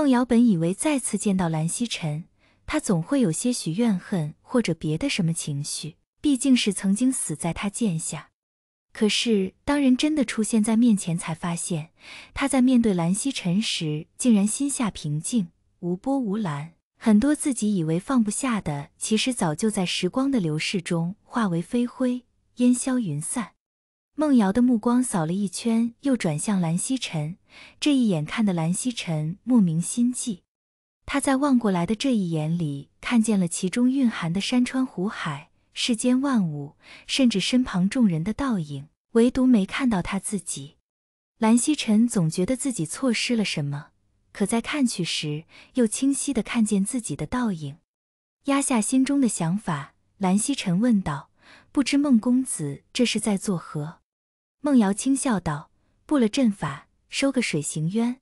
孟瑶本以为再次见到蓝曦臣，他总会有些许怨恨或者别的什么情绪，毕竟是曾经死在他剑下。可是当人真的出现在面前，才发现他在面对蓝曦臣时，竟然心下平静，无波无澜。很多自己以为放不下的，其实早就在时光的流逝中化为飞灰，烟消云散。孟瑶的目光扫了一圈，又转向蓝曦臣。这一眼看的蓝曦臣莫名心悸。他在望过来的这一眼里，看见了其中蕴含的山川湖海、世间万物，甚至身旁众人的倒影，唯独没看到他自己。蓝曦臣总觉得自己错失了什么，可在看去时，又清晰的看见自己的倒影。压下心中的想法，蓝曦臣问道：“不知孟公子这是在作何？”孟瑶轻笑道：“布了阵法，收个水行渊。”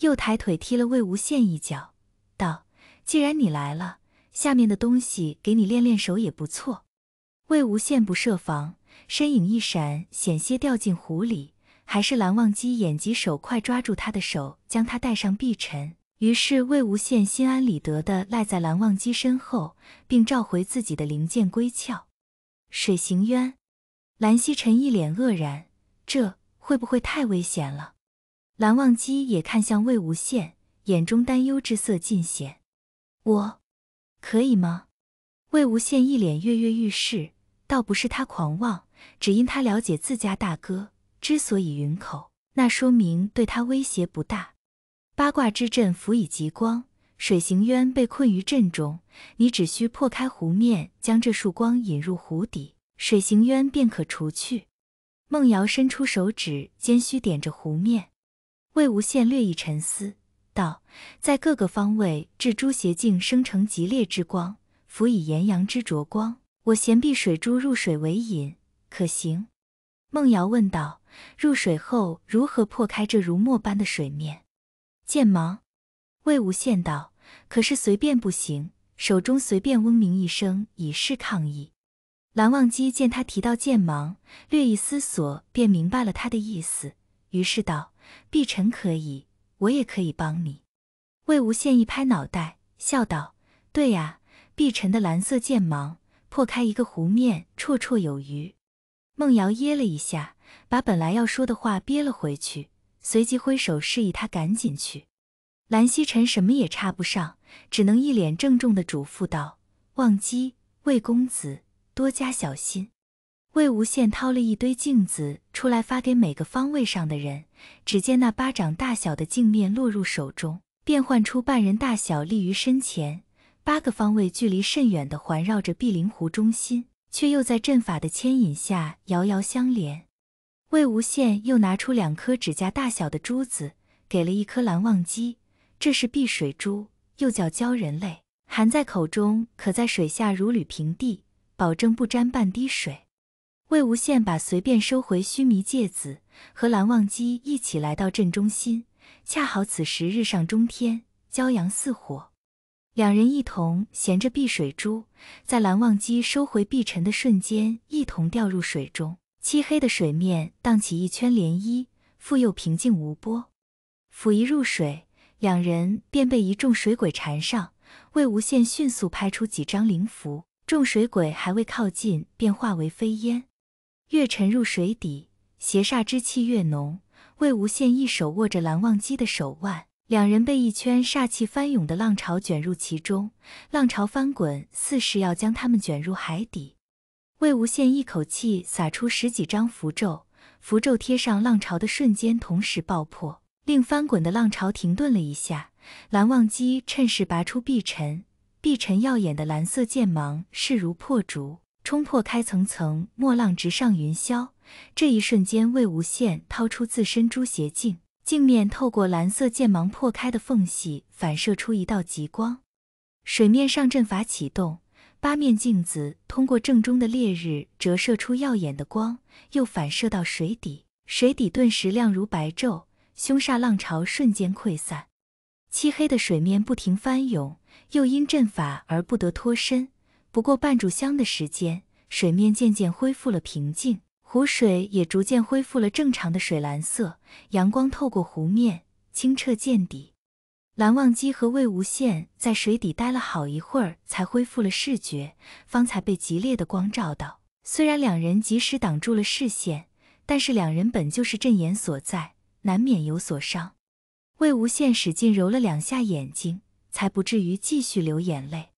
又抬腿踢了魏无羡一脚，道：“既然你来了，下面的东西给你练练手也不错。”魏无羡不设防，身影一闪，险些掉进湖里，还是蓝忘机眼疾手快抓住他的手，将他带上碧尘。于是魏无羡心安理得地赖在蓝忘机身后，并召回自己的灵剑归鞘，水行渊。蓝曦臣一脸愕然，这会不会太危险了？蓝忘机也看向魏无羡，眼中担忧之色尽显。我可以吗？魏无羡一脸跃跃欲试，倒不是他狂妄，只因他了解自家大哥之所以云口，那说明对他威胁不大。八卦之阵辅以极光，水行渊被困于阵中，你只需破开湖面，将这束光引入湖底。水行渊便可除去。孟瑶伸出手指尖虚点着湖面，魏无羡略一沉思，道：“在各个方位置诸邪境，生成极烈之光，辅以炎阳之灼光。我衔避水珠入水为引，可行？”孟瑶问道：“入水后如何破开这如墨般的水面？”剑芒。魏无羡道：“可是随便不行。”手中随便嗡鸣一声，以示抗议。蓝忘机见他提到剑芒，略一思索便明白了他的意思，于是道：“碧晨可以，我也可以帮你。”魏无羡一拍脑袋，笑道：“对呀，碧晨的蓝色剑芒破开一个湖面绰绰有余。”孟瑶噎了一下，把本来要说的话憋了回去，随即挥手示意他赶紧去。蓝曦臣什么也插不上，只能一脸郑重的嘱咐道：“忘机，魏公子。”多加小心。魏无羡掏了一堆镜子出来，发给每个方位上的人。只见那巴掌大小的镜面落入手中，变换出半人大小，立于身前。八个方位距离甚远的环绕着碧灵湖中心，却又在阵法的牵引下遥遥相连。魏无羡又拿出两颗指甲大小的珠子，给了一颗蓝忘机。这是碧水珠，又叫鲛人泪，含在口中可在水下如履平地。保证不沾半滴水。魏无羡把随便收回须弥戒子，和蓝忘机一起来到镇中心。恰好此时日上中天，骄阳似火。两人一同衔着碧水珠，在蓝忘机收回碧尘的瞬间，一同掉入水中。漆黑的水面荡起一圈涟漪，复又平静无波。甫一入水，两人便被一众水鬼缠上。魏无羡迅速拍出几张灵符。众水鬼还未靠近，便化为飞烟。越沉入水底，邪煞之气越浓。魏无羡一手握着蓝忘机的手腕，两人被一圈煞气翻涌的浪潮卷入其中。浪潮翻滚，似是要将他们卷入海底。魏无羡一口气撒出十几张符咒，符咒贴上浪潮的瞬间，同时爆破，令翻滚的浪潮停顿了一下。蓝忘机趁势拔出碧尘，碧晨耀眼的蓝色剑芒势如破竹，冲破开层层墨浪，直上云霄。这一瞬间，魏无羡掏出自身诛邪镜，镜面透过蓝色剑芒破开的缝隙，反射出一道极光。水面上阵法启动，八面镜子通过正中的烈日折射出耀眼的光，又反射到水底，水底顿时亮如白昼，凶煞浪潮瞬间溃散。漆黑的水面不停翻涌，又因阵法而不得脱身。不过半炷香的时间，水面渐渐恢复了平静，湖水也逐渐恢复了正常的水蓝色。阳光透过湖面，清澈见底。蓝忘机和魏无羡在水底待了好一会儿，才恢复了视觉，方才被激烈的光照到。虽然两人及时挡住了视线，但是两人本就是阵眼所在，难免有所伤。魏无羡使劲揉了两下眼睛，才不至于继续流眼泪。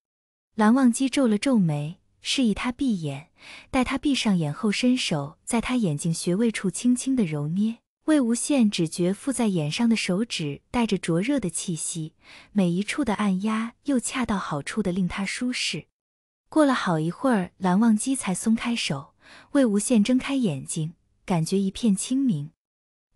蓝忘机皱了皱眉，示意他闭眼。待他闭上眼后，伸手在他眼睛穴位处轻轻的揉捏。魏无羡只觉附在眼上的手指带着灼热的气息，每一处的按压又恰到好处的令他舒适。过了好一会儿，蓝忘机才松开手。魏无羡睁开眼睛，感觉一片清明。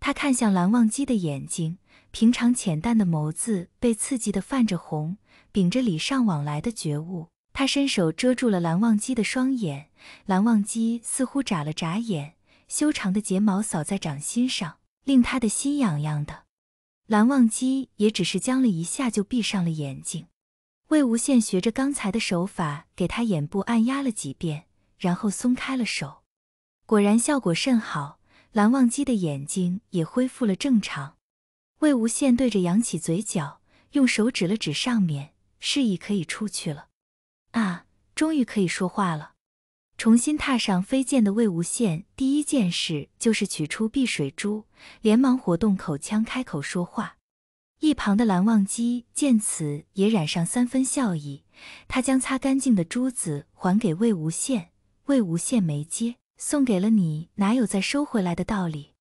他看向蓝忘机的眼睛。平常浅淡的眸子被刺激的泛着红，秉着礼尚往来的觉悟，他伸手遮住了蓝忘机的双眼。蓝忘机似乎眨了眨眼，修长的睫毛扫在掌心上，令他的心痒痒的。蓝忘机也只是僵了一下，就闭上了眼睛。魏无羡学着刚才的手法，给他眼部按压了几遍，然后松开了手。果然效果甚好，蓝忘机的眼睛也恢复了正常。魏无羡对着扬起嘴角，用手指了指上面，示意可以出去了。啊，终于可以说话了！重新踏上飞剑的魏无羡，第一件事就是取出碧水珠，连忙活动口腔，开口说话。一旁的蓝忘机见此，也染上三分笑意。他将擦干净的珠子还给魏无羡，魏无羡没接，送给了你，哪有再收回来的道理？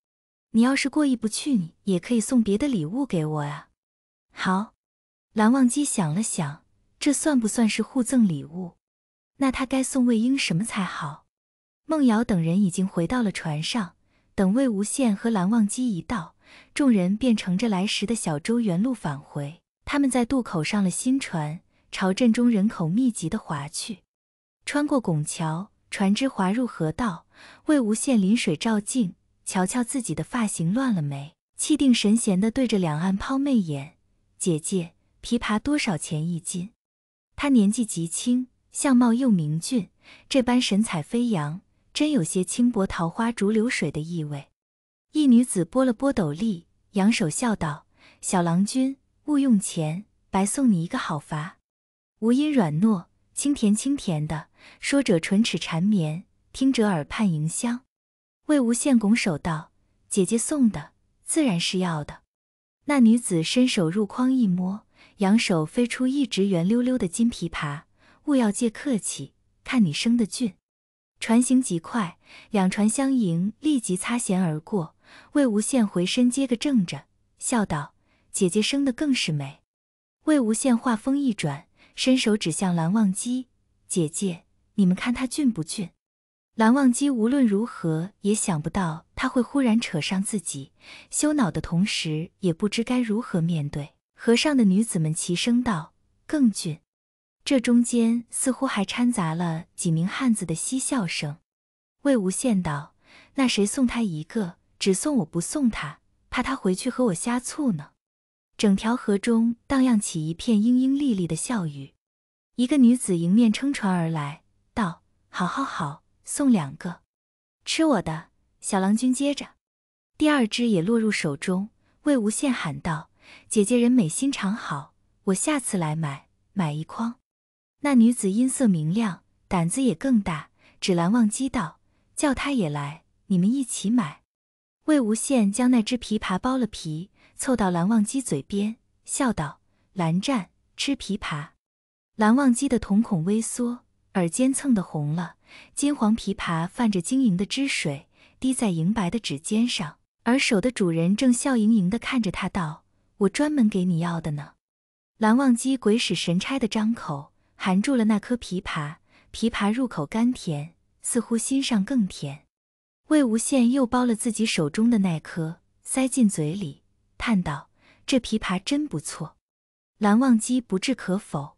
你要是过意不去，你也可以送别的礼物给我啊。好，蓝忘机想了想，这算不算是互赠礼物？那他该送魏婴什么才好？孟瑶等人已经回到了船上，等魏无羡和蓝忘机一到，众人便乘着来时的小舟原路返回。他们在渡口上了新船，朝镇中人口密集的划去，穿过拱桥，船只划入河道。魏无羡临水照镜。瞧瞧自己的发型乱了没？气定神闲地对着两岸抛媚眼。姐姐，琵琶多少钱一斤？他年纪极轻，相貌又明俊，这般神采飞扬，真有些轻薄桃花逐流水的意味。一女子拨了拨斗笠，扬手笑道：“小郎君，勿用钱，白送你一个好伐？”吴音软糯，清甜清甜的，说者唇齿缠绵，听者耳畔萦香。魏无羡拱手道：“姐姐送的，自然是要的。”那女子伸手入筐一摸，扬手飞出一只圆溜溜的金琵琶。勿要借客气，看你生的俊。船行极快，两船相迎，立即擦舷而过。魏无羡回身接个正着，笑道：“姐姐生的更是美。”魏无羡话锋一转，伸手指向蓝忘机：“姐姐，你们看他俊不俊？”蓝忘机无论如何也想不到他会忽然扯上自己，羞恼的同时也不知该如何面对。河上的女子们齐声道：“更俊。”这中间似乎还掺杂了几名汉子的嬉笑声。魏无羡道：“那谁送他一个？只送我不送他，怕他回去和我瞎醋呢。”整条河中荡漾起一片莺莺丽丽的笑语。一个女子迎面撑船而来，道：“好好好。”送两个，吃我的小郎君。接着，第二只也落入手中。魏无羡喊道：“姐姐人美心肠好，我下次来买，买一筐。”那女子音色明亮，胆子也更大。指蓝忘机道：“叫他也来，你们一起买。”魏无羡将那只枇杷剥了皮，凑到蓝忘机嘴边，笑道：“蓝湛，吃枇杷。”蓝忘机的瞳孔微缩，耳尖蹭的红了。金黄枇杷泛着晶莹的汁水，滴在银白的指尖上，而手的主人正笑盈盈地看着他，道：“我专门给你要的呢。”蓝忘机鬼使神差地张口含住了那颗枇杷，枇杷入口甘甜，似乎心上更甜。魏无羡又剥了自己手中的那颗，塞进嘴里，叹道：“这枇杷真不错。”蓝忘机不置可否。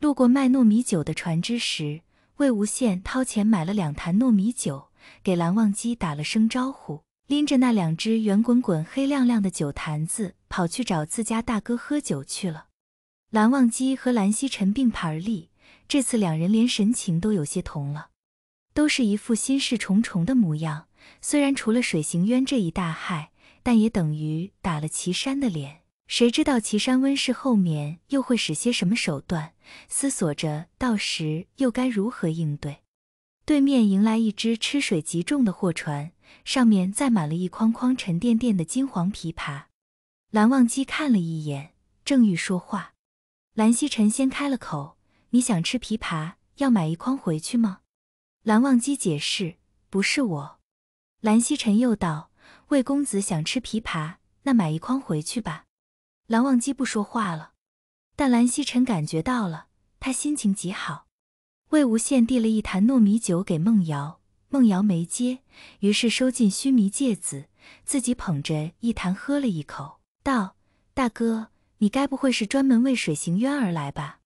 路过卖糯米酒的船只时。魏无羡掏钱买了两坛糯米酒，给蓝忘机打了声招呼，拎着那两只圆滚滚、黑亮亮的酒坛子，跑去找自家大哥喝酒去了。蓝忘机和蓝曦臣并排而立，这次两人连神情都有些同了，都是一副心事重重的模样。虽然除了水行渊这一大害，但也等于打了岐山的脸。谁知道岐山温氏后面又会使些什么手段？思索着，到时又该如何应对？对面迎来一只吃水极重的货船，上面载满了一筐筐沉甸甸的金黄枇杷。蓝忘机看了一眼，正欲说话，蓝曦臣先开了口：“你想吃枇杷，要买一筐回去吗？”蓝忘机解释：“不是我。”蓝曦臣又道：“魏公子想吃枇杷，那买一筐回去吧。”蓝忘机不说话了，但蓝曦臣感觉到了，他心情极好。魏无羡递了一坛糯米酒给孟瑶，孟瑶没接，于是收进须弥戒子，自己捧着一坛喝了一口，道：“大哥，你该不会是专门为水行冤而来吧？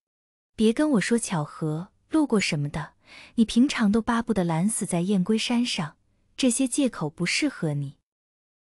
别跟我说巧合、路过什么的。你平常都巴不得懒死在燕归山上，这些借口不适合你。”